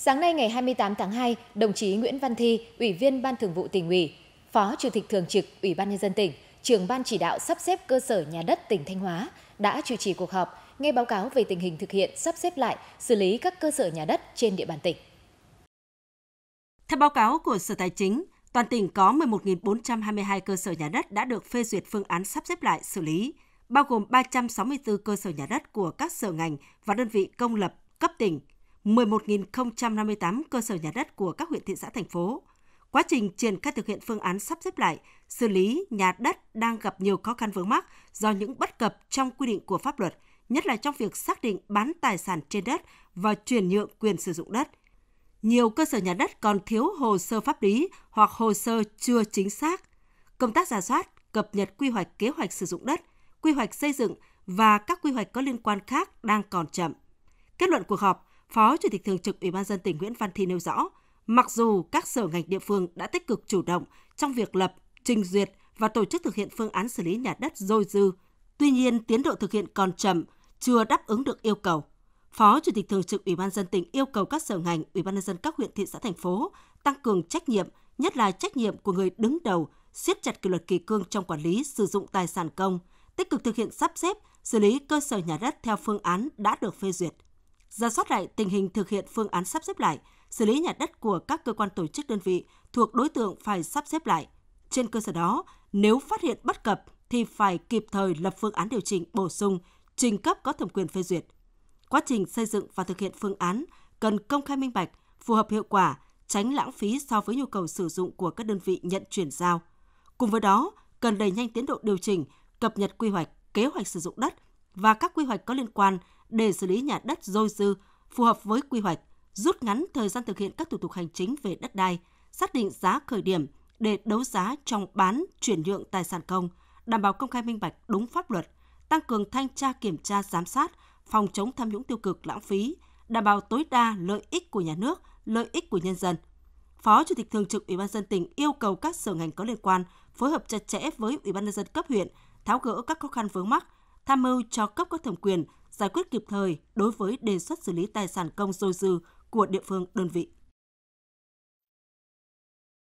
Sáng nay ngày 28 tháng 2, đồng chí Nguyễn Văn Thi, Ủy viên Ban Thường vụ tỉnh ủy, Phó Chủ tịch Thường trực Ủy ban Nhân dân tỉnh, trưởng Ban chỉ đạo sắp xếp cơ sở nhà đất tỉnh Thanh Hóa đã chủ trì cuộc họp nghe báo cáo về tình hình thực hiện sắp xếp lại, xử lý các cơ sở nhà đất trên địa bàn tỉnh. Theo báo cáo của Sở Tài chính, toàn tỉnh có 11.422 cơ sở nhà đất đã được phê duyệt phương án sắp xếp lại xử lý, bao gồm 364 cơ sở nhà đất của các sở ngành và đơn vị công lập cấp tỉnh, 11.058 cơ sở nhà đất của các huyện thị xã thành phố. Quá trình triển khai thực hiện phương án sắp xếp lại, xử lý nhà đất đang gặp nhiều khó khăn vướng mắc do những bất cập trong quy định của pháp luật, nhất là trong việc xác định bán tài sản trên đất và chuyển nhượng quyền sử dụng đất. Nhiều cơ sở nhà đất còn thiếu hồ sơ pháp lý hoặc hồ sơ chưa chính xác. Công tác giả soát, cập nhật quy hoạch kế hoạch sử dụng đất, quy hoạch xây dựng và các quy hoạch có liên quan khác đang còn chậm. Kết luận cuộc họp, Phó Chủ tịch Thường trực Ủy ban dân tỉnh Nguyễn Văn Thi nêu rõ, mặc dù các sở ngành địa phương đã tích cực chủ động trong việc lập, trình duyệt và tổ chức thực hiện phương án xử lý nhà đất dôi dư, tuy nhiên tiến độ thực hiện còn chậm, chưa đáp ứng được yêu cầu. Phó Chủ tịch Thường trực Ủy ban dân tỉnh yêu cầu các sở ngành, Ủy ban nhân dân các huyện thị xã thành phố tăng cường trách nhiệm, nhất là trách nhiệm của người đứng đầu, siết chặt kỷ luật kỳ cương trong quản lý sử dụng tài sản công, tích cực thực hiện sắp xếp, xử lý cơ sở nhà đất theo phương án đã được phê duyệt ra soát lại tình hình thực hiện phương án sắp xếp lại, xử lý nhà đất của các cơ quan tổ chức đơn vị thuộc đối tượng phải sắp xếp lại. Trên cơ sở đó, nếu phát hiện bất cập thì phải kịp thời lập phương án điều chỉnh bổ sung, trình cấp có thẩm quyền phê duyệt. Quá trình xây dựng và thực hiện phương án cần công khai minh bạch, phù hợp hiệu quả, tránh lãng phí so với nhu cầu sử dụng của các đơn vị nhận chuyển giao. Cùng với đó, cần đẩy nhanh tiến độ điều chỉnh, cập nhật quy hoạch, kế hoạch sử dụng đất và các quy hoạch có liên quan để xử lý nhà đất dôi dư phù hợp với quy hoạch, rút ngắn thời gian thực hiện các thủ tục hành chính về đất đai, xác định giá khởi điểm để đấu giá trong bán chuyển nhượng tài sản công, đảm bảo công khai minh bạch đúng pháp luật, tăng cường thanh tra kiểm tra giám sát, phòng chống tham nhũng tiêu cực lãng phí, đảm bảo tối đa lợi ích của nhà nước, lợi ích của nhân dân. Phó Chủ tịch Thường trực Ủy ban dân tỉnh yêu cầu các sở ngành có liên quan phối hợp chặt chẽ với Ủy ban nhân dân cấp huyện tháo gỡ các khó khăn vướng mắc, tham mưu cho cấp có thẩm quyền giải quyết kịp thời đối với đề xuất xử lý tài sản công dôi dư của địa phương đơn vị